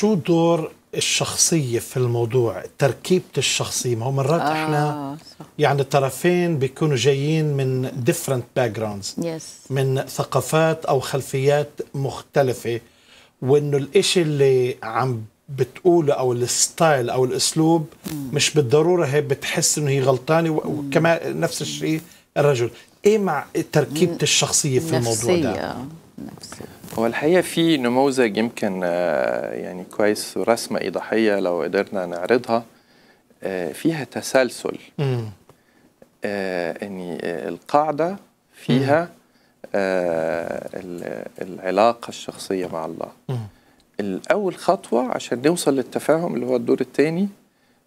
شو دور الشخصية في الموضوع تركيبة الشخصية ما هو مرات آه احنا يعني الطرفين بيكونوا جايين من different backgrounds yes. من ثقافات أو خلفيات مختلفة وإنه الإشي اللي عم بتقوله أو الستايل أو الأسلوب م. مش بالضرورة هي بتحس إنه هي غلطانة وكمان نفس الشيء الرجل إيه مع تركيبة الشخصية في الموضوع ده نفسه هو الحقيقه في نموذج يمكن آه، يعني كويس ورسمه ايضاحيه لو قدرنا نعرضها آه، فيها تسلسل ان آه، يعني، القاعده فيها العلاقه الشخصيه مع الله الاول خطوه عشان نوصل للتفاهم اللي هو الدور الثاني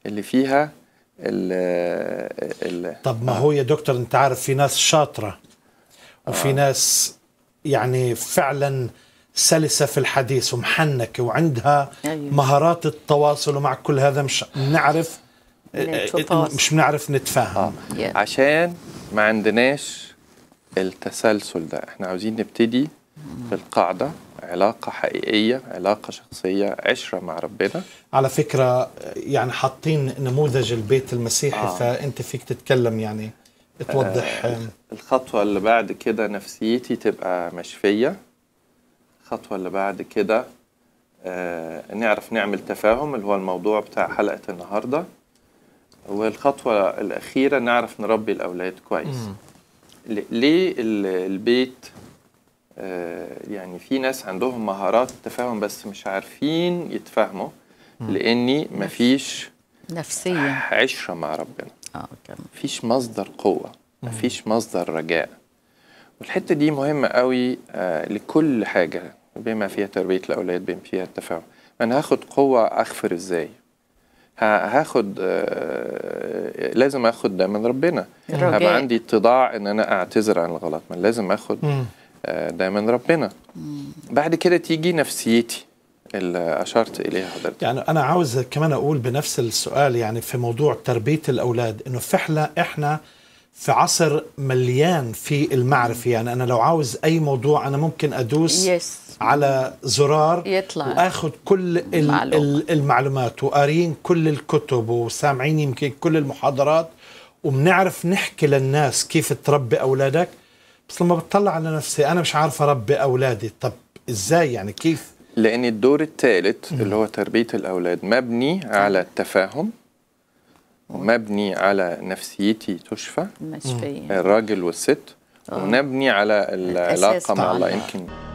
اللي فيها ال الـ طب ما هو يا دكتور انت عارف في ناس شاطره وفي آه. ناس يعني فعلا سلسة في الحديث ومحنكة وعندها أيوه. مهارات التواصل ومع كل هذا مش بنعرف إيه، إيه، مش بنعرف نتفاهم آه. آه. yeah. عشان ما عندناش التسلسل ده احنا عاوزين نبتدي بالقاعدة علاقة حقيقية علاقة شخصية عشرة مع ربنا على فكرة يعني حاطين نموذج البيت المسيحي آه. فأنت فيك تتكلم يعني توضح آه، الخطوة اللي بعد كده نفسيتي تبقى مشفية الخطوة اللي بعد كده آه، نعرف نعمل تفاهم اللي هو الموضوع بتاع حلقة النهاردة والخطوة الأخيرة نعرف نربي الأولاد كويس ليه البيت آه، يعني في ناس عندهم مهارات تفاهم بس مش عارفين يتفاهموا لأني مفيش نفسية عشرة مع ربنا اه مصدر قوه مفيش مصدر رجاء والحته دي مهمه قوي آه لكل حاجه بما فيها تربيه الاولاد بما فيها التفاهم انا هاخد قوه اغفر ازاي هاخد آه لازم اخد ده من ربنا هبقى عندي اتضاع ان انا اعتذر عن الغلط ما لازم اخد آه ده من ربنا بعد كده تيجي نفسيتي اللي أشرت إليها حضرتك يعني أنا عاوز كمان أقول بنفس السؤال يعني في موضوع تربية الأولاد إنه فعلا إحنا في عصر مليان في المعرفة يعني أنا لو عاوز أي موضوع أنا ممكن أدوس yes. على زرار يطلع واخذ كل المعلومة. المعلومات وقارين كل الكتب وسامعين يمكن كل المحاضرات وبنعرف نحكي للناس كيف تربي أولادك بس لما بتطلع على نفسي أنا مش عارف أربي أولادي طب إزاي يعني كيف لأن الدور الثالث اللي هو تربية الأولاد مبني على التفاهم مبني على نفسيتي تشفى الراجل والست آه. ونبني على العلاقة مع الله يمكن